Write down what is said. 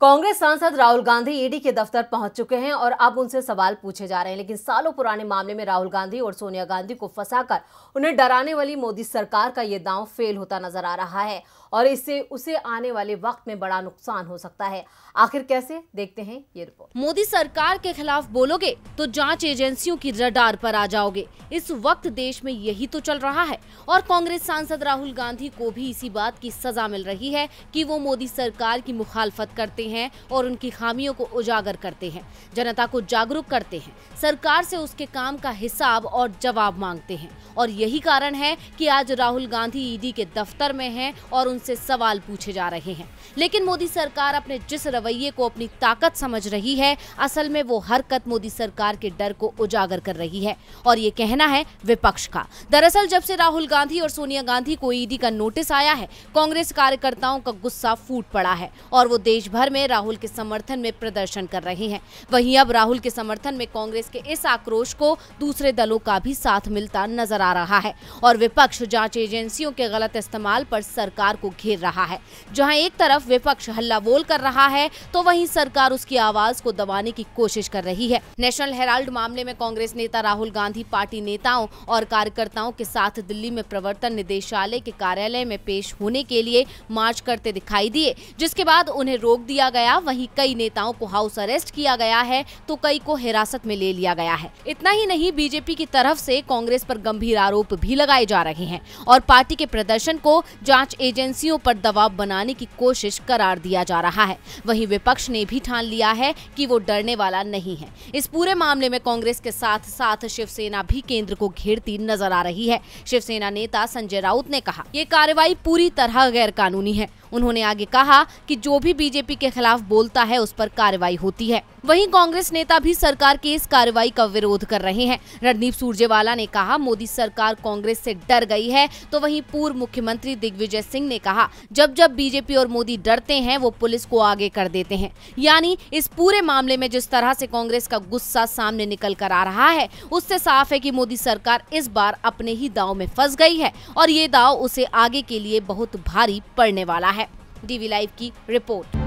कांग्रेस सांसद राहुल गांधी ईडी के दफ्तर पहुंच चुके हैं और अब उनसे सवाल पूछे जा रहे हैं लेकिन सालों पुराने मामले में राहुल गांधी और सोनिया गांधी को फंसाकर उन्हें डराने वाली मोदी सरकार का ये दांव फेल होता नजर आ रहा है और इससे उसे आने वाले वक्त में बड़ा नुकसान हो सकता है आखिर कैसे देखते हैं ये रिपोर्ट मोदी सरकार के खिलाफ बोलोगे तो जाँच एजेंसियों की रडार पर आ जाओगे इस वक्त देश में यही तो चल रहा है और कांग्रेस सांसद राहुल गांधी को भी इसी बात की सजा मिल रही है की वो मोदी सरकार की मुखालफत करते हैं और उनकी खामियों को उजागर करते हैं जनता को जागरूक करते हैं सरकार से उसके काम का हिसाब और जवाब मांगते हैं और यही कारण है कि आज राहुल गांधी ईडी के दफ्तर में हैं और उनसे सवाल पूछे जा रहे हैं लेकिन मोदी सरकार अपने जिस रवैये को अपनी ताकत समझ रही है असल में वो हरकत मोदी सरकार के डर को उजागर कर रही है और ये कहना है विपक्ष का दरअसल जब से राहुल गांधी और सोनिया गांधी को ईडी का नोटिस आया है कांग्रेस कार्यकर्ताओं का गुस्सा फूट पड़ा है और वो देश भर में में राहुल के समर्थन में प्रदर्शन कर रहे हैं वहीं अब राहुल के समर्थन में कांग्रेस के इस आक्रोश को दूसरे दलों का भी साथ मिलता नजर आ रहा है और विपक्ष जांच एजेंसियों के गलत इस्तेमाल पर सरकार को घेर रहा है जहां एक तरफ विपक्ष हल्ला बोल कर रहा है तो वही सरकार उसकी आवाज को दबाने की कोशिश कर रही है नेशनल हेराल्ड मामले में कांग्रेस नेता राहुल गांधी पार्टी नेताओं और कार्यकर्ताओं के साथ दिल्ली में प्रवर्तन निदेशालय के कार्यालय में पेश होने के लिए मार्च करते दिखाई दिए जिसके बाद उन्हें रोक दिया किया गया वहीं कई नेताओं को हाउस अरेस्ट किया गया है तो कई को हिरासत में ले लिया गया है इतना ही नहीं बीजेपी की तरफ से कांग्रेस पर गंभीर आरोप भी लगाए जा रहे हैं और पार्टी के प्रदर्शन को जांच एजेंसियों पर दबाव बनाने की कोशिश करार दिया जा रहा है वही विपक्ष ने भी ठान लिया है की वो डरने वाला नहीं है इस पूरे मामले में कांग्रेस के साथ साथ शिवसेना भी केंद्र को घेरती नजर आ रही है शिवसेना नेता संजय राउत ने कहा ये कार्रवाई पूरी तरह गैर कानूनी है उन्होंने आगे कहा कि जो भी बीजेपी के खिलाफ बोलता है उस पर कार्रवाई होती है वहीं कांग्रेस नेता भी सरकार के इस कार्रवाई का विरोध कर रहे हैं रणदीप सुरजेवाला ने कहा मोदी सरकार कांग्रेस से डर गई है तो वहीं पूर्व मुख्यमंत्री दिग्विजय सिंह ने कहा जब जब बीजेपी और मोदी डरते हैं वो पुलिस को आगे कर देते हैं यानी इस पूरे मामले में जिस तरह से कांग्रेस का गुस्सा सामने निकल कर आ रहा है उससे साफ है की मोदी सरकार इस बार अपने ही दाव में फंस गई है और ये दाव उसे आगे के लिए बहुत भारी पड़ने वाला है डीवी लाइव की रिपोर्ट